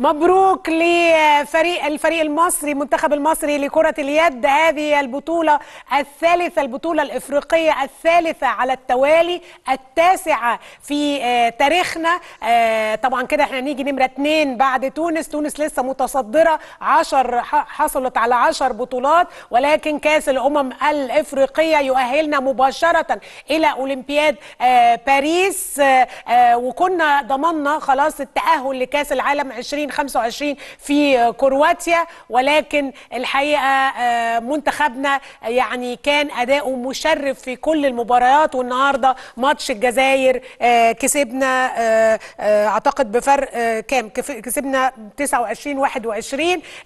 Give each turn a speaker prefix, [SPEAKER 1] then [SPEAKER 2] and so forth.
[SPEAKER 1] مبروك لفريق الفريق المصري المنتخب المصري لكرة اليد هذه البطولة الثالثة البطولة الإفريقية الثالثة على التوالي التاسعة في آه، تاريخنا آه، طبعا كده احنا نيجي نمرة اتنين بعد تونس تونس لسه متصدرة عشر حصلت على عشر بطولات ولكن كاس الأمم الإفريقية يؤهلنا مباشرة إلى أولمبياد آه، باريس وكنا ضمننا خلاص التأهل لكاس العالم 20 25 في كرواتيا ولكن الحقيقه آه، منتخبنا آه، يعني كان اداؤه مشرف في كل المباريات والنهارده ماتش الجزائر آه، كسبنا اعتقد بفرق كام كسبنا 29 21